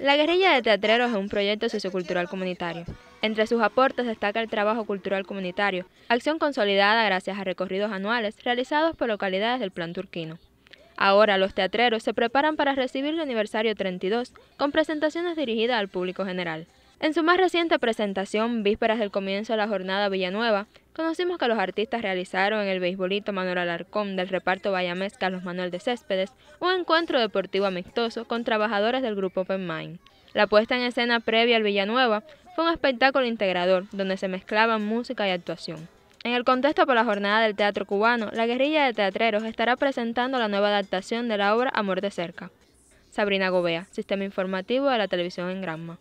La guerrilla de teatreros es un proyecto sociocultural comunitario. Entre sus aportes destaca el trabajo cultural comunitario, acción consolidada gracias a recorridos anuales realizados por localidades del plan turquino. Ahora los teatreros se preparan para recibir el aniversario 32 con presentaciones dirigidas al público general. En su más reciente presentación, vísperas del comienzo de la jornada Villanueva, Conocimos que los artistas realizaron en el beisbolito Manuel Alarcón del reparto Bayamés Carlos Manuel de Céspedes un encuentro deportivo amistoso con trabajadores del grupo Open Mind. La puesta en escena previa al Villanueva fue un espectáculo integrador donde se mezclaban música y actuación. En el contexto por la jornada del teatro cubano, la guerrilla de teatreros estará presentando la nueva adaptación de la obra Amor de cerca. Sabrina Gobea, Sistema Informativo de la Televisión en Granma.